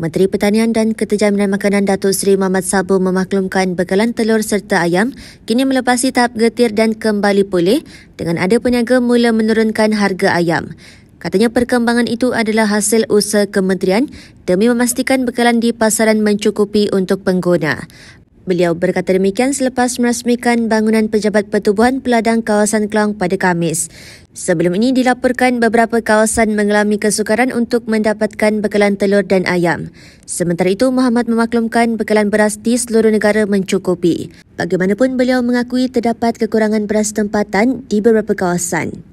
Menteri Pertanian dan Keterjaminan Makanan Datuk Seri Muhammad Sabu memaklumkan bekalan telur serta ayam kini melepasi tahap getir dan kembali pulih dengan ada peniaga mula menurunkan harga ayam. Katanya perkembangan itu adalah hasil usaha kementerian demi memastikan bekalan di pasaran mencukupi untuk pengguna. Beliau berkata demikian selepas merasmikan bangunan Pejabat Pertubuhan Peladang Kawasan Kelang pada Kamis. Sebelum ini dilaporkan beberapa kawasan mengalami kesukaran untuk mendapatkan bekalan telur dan ayam. Sementara itu Muhammad memaklumkan bekalan beras di seluruh negara mencukupi. Bagaimanapun beliau mengakui terdapat kekurangan beras tempatan di beberapa kawasan.